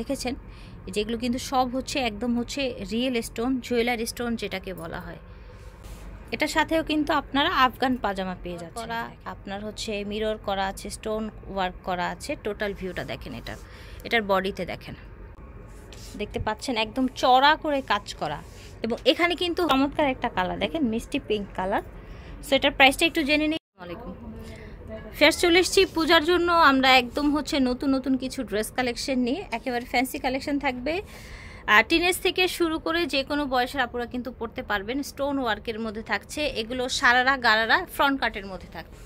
দেখেছেন যেগুলো কিন্তু সব হচ্ছে একদম হচ্ছে রিয়েল স্টোন জুয়েলারি স্টোন যেটাকে বলা হয় এটার সাথেও কিন্তু আপনারা আফগান পাজামা পেয়ে যাচ্ছেন করা আপনার হচ্ছে মিরর করা আছে স্টোন ওয়ার্ক করা আছে টোটাল ভিউটা দেখেন এটার এটার বডিতে দেখেন দেখতে পাচ্ছেন একদম চড়া করে কাজ করা এবং এখানে কিন্তু চমৎকার একটা কালার দেখেন মিষ্টি পিঙ্ক কালার সো এটার প্রাইসটা একটু জেনে নিই আলাইকুম ফের চলে এসেছি পূজার জন্য আমরা একদম হচ্ছে নতুন নতুন কিছু ড্রেস কালেকশন নিয়ে একেবারে ফ্যান্সি কালেকশন থাকবে টিনেজ থেকে শুরু করে যে কোনো বয়সের আপুরা কিন্তু পড়তে পারবেন স্টোন ওয়ার্কের মধ্যে থাকছে এগুলো সারারা গারারা ফ্রন্ট কাটের মধ্যে থাকবে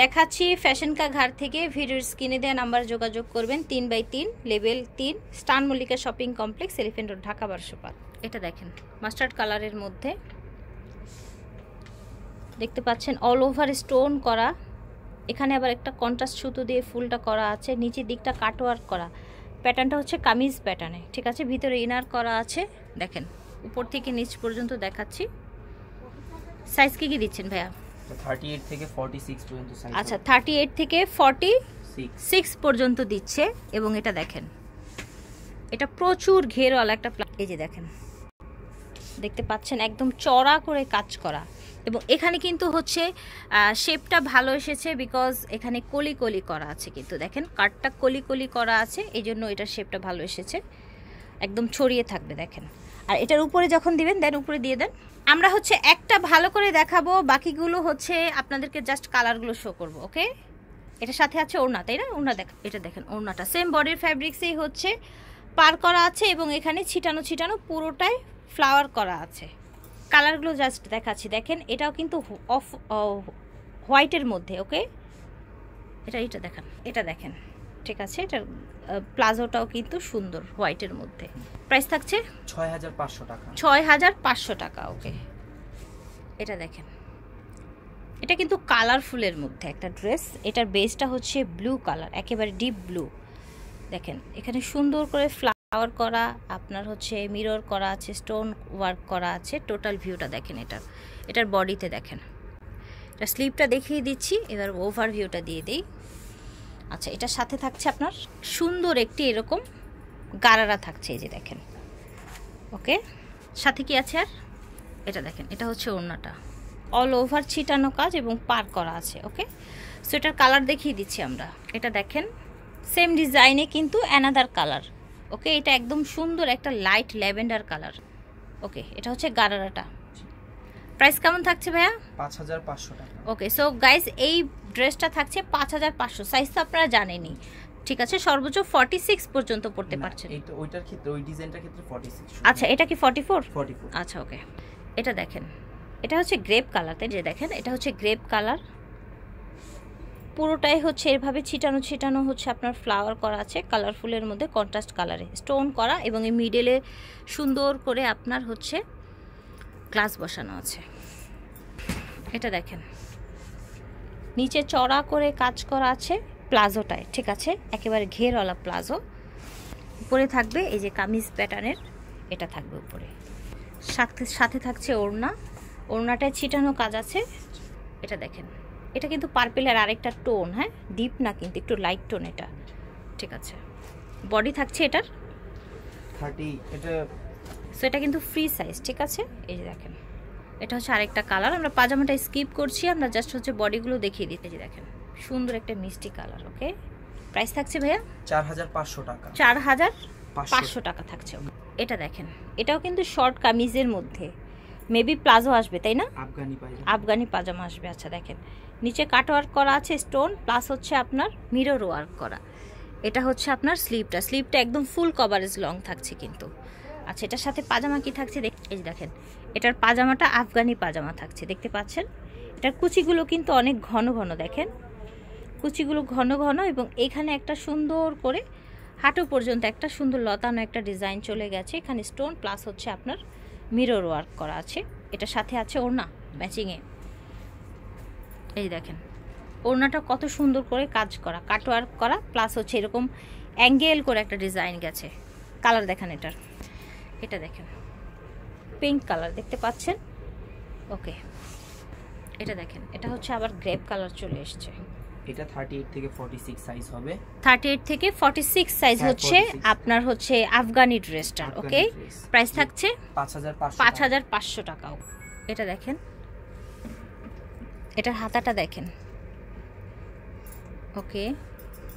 দেখাচ্ছি ফ্যাশন কা ঘাট থেকে ভিডিওর স্ক্রিনে দেওয়া নাম্বার যোগাযোগ করবেন তিন বাই তিন লেভেল তিন star Mallika shopping complex Elephant Road Dhaka বারশোপাল এটা দেখেন মাস্টার্ড কালারের মধ্যে দেখতে পাচ্ছেন অল ওভার স্টোন করা এখানে আবার একটা কন্ট্রাস্ট সুতো দিয়ে ফুলটা করা আছে নিচের দিকটা কাটওয়ার্ক করা প্যাটার্নটা হচ্ছে কামিজ প্যাটার্নে ঠিক আছে ভিতরে ইনার করা আছে দেখেন উপর থেকে নিচ পর্যন্ত দেখাচ্ছি সাইজ কি কি দিচ্ছেন ভাইয়া আচ্ছা থার্টি এইট থেকে ফর্টি সিক্স পর্যন্ত দিচ্ছে এবং এটা দেখেন এটা প্রচুর ঘেরওয়ালা একটা এই যে দেখেন দেখতে পাচ্ছেন একদম চড়া করে কাজ করা এবং এখানে কিন্তু হচ্ছে শেপটা ভালো এসেছে বিকজ এখানে কলি কলি করা আছে কিন্তু দেখেন কাঠটা কলি কলি করা আছে এই জন্য এটার শেপটা ভালো এসেছে একদম ছড়িয়ে থাকবে দেখেন আর এটার উপরে যখন দিবেন দেন উপরে দিয়ে দেন আমরা হচ্ছে একটা ভালো করে দেখাবো বাকিগুলো হচ্ছে আপনাদেরকে জাস্ট কালারগুলো শো করব ওকে এটার সাথে আছে ওড়না তাই না ওড়না দেখ এটা দেখেন ওড়নাটা সেম বডির ফ্যাব্রিক্সেই হচ্ছে পার করা আছে এবং এখানে ছিটানো ছিটানো পুরোটাই ফ্লাওয়ার করা আছে কালারগুলো জাস্ট দেখাচ্ছি দেখেন এটাও কিন্তু অফ হোয়াইটের মধ্যে ওকে এটা এটা দেখান এটা দেখেন ঠিক আছে এটা প্লাজোটাও কিন্তু সুন্দর হোয়াইটের মধ্যে প্রাইস থাকছে ছয় হাজার পাঁচশো টাকা ছয় হাজার পাঁচশো টাকা ওকে এটা দেখেন এটা কিন্তু কালারফুলের মধ্যে একটা ড্রেস এটার বেসটা হচ্ছে ব্লু কালার একেবারে ডিপ ব্লু দেখেন এখানে সুন্দর করে ফ্লা ফ্লাওয়ার করা আপনার হচ্ছে মিরর করা আছে স্টোন ওয়ার্ক করা আছে টোটাল ভিউটা দেখেন এটার এটার বডিতে দেখেন এটা স্লিপটা দেখিয়ে দিচ্ছি এবার ওভার ভিউটা দিয়ে দিই আচ্ছা এটার সাথে থাকছে আপনার সুন্দর একটি এরকম গারারা থাকছে এই যে দেখেন ওকে সাথে কি আছে আর এটা দেখেন এটা হচ্ছে ওড়নাটা অল ওভার ছিটানো কাজ এবং পার করা আছে ওকে সো এটার কালার দেখিয়ে দিচ্ছি আমরা এটা দেখেন সেম ডিজাইনে কিন্তু অ্যানাদার কালার ওকে এটা একদম সুন্দর একটা লাইট ল্যাভেন্ডার কালার ওকে এটা হচ্ছে গারারাটা প্রাইস কেমন থাকছে ভাইয়া পাঁচ হাজার পাঁচশো টাকা ওকে সো গাইজ এই ড্রেসটা থাকছে পাঁচ হাজার পাঁচশো সাইজ তো আপনারা জানেনই ঠিক আছে সর্বোচ্চ সিক্স পর্যন্ত পড়তে পারছেন আচ্ছা এটা কি ফর্টি ফোর আচ্ছা ওকে এটা দেখেন এটা হচ্ছে গ্রেপ কালারতে যে দেখেন এটা হচ্ছে গ্রেপ কালার পুরোটাই হচ্ছে এভাবে ছিটানো ছিটানো হচ্ছে আপনার ফ্লাওয়ার করা আছে কালারফুলের মধ্যে কন্ট্রাস্ট কালারে স্টোন করা এবং এই মিডেলে সুন্দর করে আপনার হচ্ছে গ্লাস বসানো আছে এটা দেখেন নিচে চড়া করে কাজ করা আছে প্লাজোটায় ঠিক আছে একেবারে ঘেরওয়ালা প্লাজো উপরে থাকবে এই যে কামিজ প্যাটার্নের এটা থাকবে উপরে সাথে সাথে থাকছে ওড়না ওড়নাটায় ছিটানো কাজ আছে এটা দেখেন এটা কিন্তু পার্পেলের আরেকটা টোন হ্যাঁ ডিপ না কিন্তু একটু লাইট টোন এটা ঠিক আছে বডি থাকছে এটার থার্টি এটা সো এটা কিন্তু ফ্রি সাইজ ঠিক আছে এই যে দেখেন এটা হচ্ছে আরেকটা কালার আমরা পাজামাটা স্কিপ করছি আমরা জাস্ট হচ্ছে বডিগুলো দেখিয়ে দিতে যে দেখেন সুন্দর একটা মিষ্টি কালার ওকে প্রাইস থাকছে ভাইয়া চার হাজার পাঁচশো টাকা চার হাজার পাঁচশো টাকা থাকছে এটা দেখেন এটাও কিন্তু শর্ট কামিজের মধ্যে মেবি প্লাজো আসবে তাই না আফগানি পাজামা আসবে আচ্ছা দেখেন নিচে ওয়ার্ক করা আছে স্টোন প্লাস হচ্ছে আপনার মিরর ওয়ার্ক করা এটা হচ্ছে আপনার স্লিপটা স্লিপটা একদম ফুল কভারেজ লং থাকছে কিন্তু আচ্ছা এটার সাথে পাজামা কি থাকছে এই দেখেন এটার পাজামাটা আফগানি পাজামা থাকছে দেখতে পাচ্ছেন এটার কুচিগুলো কিন্তু অনেক ঘন ঘন দেখেন কুচিগুলো ঘন ঘন এবং এখানে একটা সুন্দর করে হাঁটু পর্যন্ত একটা সুন্দর লতানো একটা ডিজাইন চলে গেছে এখানে স্টোন প্লাস হচ্ছে আপনার মিরর ওয়ার্ক করা আছে এটা সাথে আছে ওড়না ম্যাচিংয়ে এই দেখেন ওড়নাটা কত সুন্দর করে কাজ করা কাটওয়ার্ক করা প্লাস হচ্ছে এরকম অ্যাঙ্গেল করে একটা ডিজাইন গেছে কালার দেখেন এটার এটা দেখেন পিঙ্ক কালার দেখতে পাচ্ছেন ওকে এটা দেখেন এটা হচ্ছে আবার গ্রেপ কালার চলে এসছে এটা 38 থেকে 46 সাইজ হবে 38 থেকে 46 সাইজ হ্যাঁ, হচ্ছে আপনার হচ্ছে আফগানি ড্রেসটার ওকে প্রাইস থাকছে 5500 টাকা এটা দেখেন এটার হাতাটা দেখেন ওকে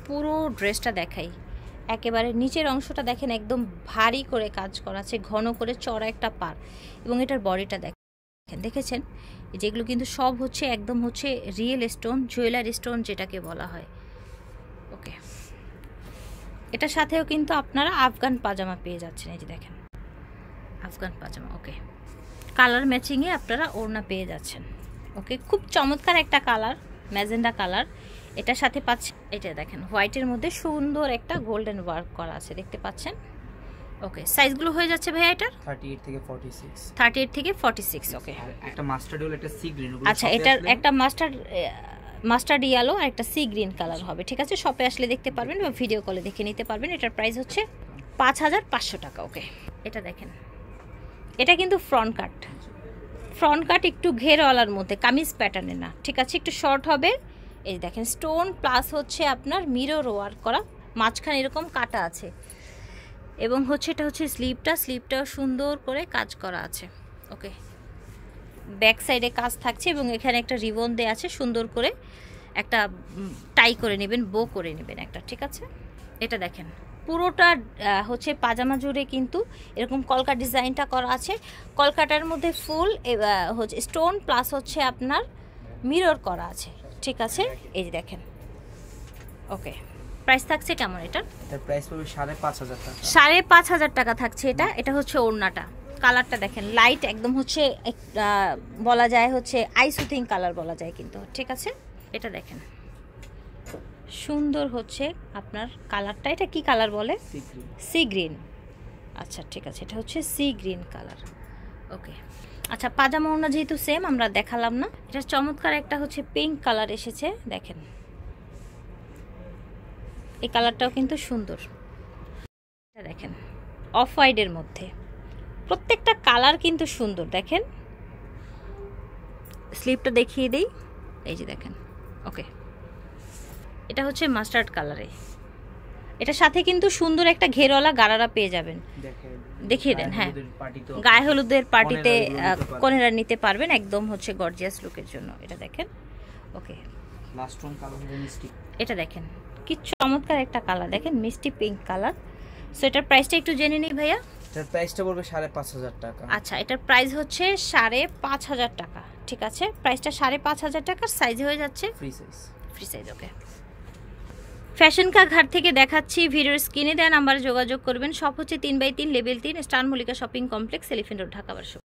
পুরো ড্রেসটা দেখাই একেবারে নিচের অংশটা দেখেন একদম ভারী করে কাজ করা আছে ঘন করে চড়া একটা পার এবং এটার বডিটা দেখেন দেখেছেন যেগুলো কিন্তু সব হচ্ছে একদম হচ্ছে রিয়েল স্টোন জুয়েলারি স্টোন যেটাকে বলা হয় ওকে এটার সাথেও কিন্তু আপনারা আফগান পাজামা পেয়ে যাচ্ছেন এই যে দেখেন আফগান পাজামা ওকে কালার ম্যাচিংয়ে আপনারা ওড়না পেয়ে যাচ্ছেন ওকে খুব চমৎকার একটা কালার ম্যাজেন্ডা কালার এটার সাথে পাচ্ছি এটা দেখেন হোয়াইটের মধ্যে সুন্দর একটা গোল্ডেন ওয়ার্ক করা আছে দেখতে পাচ্ছেন ওকে সাইজগুলো হয়ে যাচ্ছে ভাই এটার 38 থেকে 46 38 থেকে 46 ওকে একটা মাস্টার্ড হলো একটা সি গ্রিন আচ্ছা এটার একটা মাস্টার্ড মাস্টার্ড ইয়েলো আর একটা সি গ্রিন কালার হবে ঠিক আছে শপে আসলে দেখতে পারবেন বা ভিডিও কলে দেখে নিতে পারবেন এটার প্রাইস হচ্ছে পাঁচ হাজার পাঁচশো টাকা ওকে এটা দেখেন এটা কিন্তু ফ্রন্ট কাট ফ্রন্ট কাট একটু ঘেরওয়ালার মধ্যে কামিজ প্যাটার্নে না ঠিক আছে একটু শর্ট হবে এই দেখেন স্টোন প্লাস হচ্ছে আপনার মিরর ওয়ার্ক করা মাঝখানে এরকম কাটা আছে এবং হচ্ছে এটা হচ্ছে স্লিপটা স্লিপটাও সুন্দর করে কাজ করা আছে ওকে ব্যাক সাইডে কাজ থাকছে এবং এখানে একটা রিবন দেওয়া আছে সুন্দর করে একটা টাই করে নেবেন বো করে নেবেন একটা ঠিক আছে এটা দেখেন পুরোটা হচ্ছে পাজামা জুড়ে কিন্তু এরকম কলকা ডিজাইনটা করা আছে কলকাটার মধ্যে ফুল হচ্ছে স্টোন প্লাস হচ্ছে আপনার মিরর করা আছে ঠিক আছে এই যে দেখেন ওকে প্রাইস থাকছে কেমন এটা প্রাইস পড়বে সাড়ে পাঁচ হাজার টাকা সাড়ে পাঁচ হাজার টাকা থাকছে এটা এটা হচ্ছে ওড়নাটা কালারটা দেখেন লাইট একদম হচ্ছে বলা যায় হচ্ছে আইসুথিং কালার বলা যায় কিন্তু ঠিক আছে এটা দেখেন সুন্দর হচ্ছে আপনার কালারটা এটা কি কালার বলে সি গ্রিন আচ্ছা ঠিক আছে এটা হচ্ছে সি গ্রিন কালার ওকে আচ্ছা পাজামা ওনা যেহেতু সেম আমরা দেখালাম না এটা চমৎকার একটা হচ্ছে পিঙ্ক কালার এসেছে দেখেন এই কালারটাও কিন্তু সুন্দর এটা দেখেন অফ হোয়াইটের মধ্যে প্রত্যেকটা কালার কিন্তু সুন্দর দেখেন স্লিপটা দেখিয়ে দিই এই যে দেখেন ওকে এটা হচ্ছে মাস্টার্ড কালারে এটার সাথে কিন্তু সুন্দর একটা ঘেরওয়ালা গাড়ারা পেয়ে যাবেন দেখিয়ে দেন হ্যাঁ গায়ে হলুদের পার্টিতে কনেরা নিতে পারবেন একদম হচ্ছে গর্জিয়াস লুকের জন্য এটা দেখেন ওকে এটা দেখেন কি চমৎকার একটা কালার দেখেন মিষ্টি পিঙ্ক কালার সো এটার প্রাইসটা একটু জেনে নিই ভাইয়া এটার প্রাইসটা বলবে সাড়ে পাঁচ হাজার টাকা আচ্ছা এটার প্রাইস হচ্ছে সাড়ে পাঁচ হাজার টাকা ঠিক আছে প্রাইসটা সাড়ে পাঁচ হাজার টাকার সাইজ হয়ে যাচ্ছে free size free size okay fashion কা ঘাট থেকে দেখাচ্ছি ভিডিওর স্ক্রিনে দেওয়া নাম্বারে যোগাযোগ করবেন সব হচ্ছে তিন বাই তিন লেভেল তিন star Mallika shopping complex Elephant Road Dhaka বারশো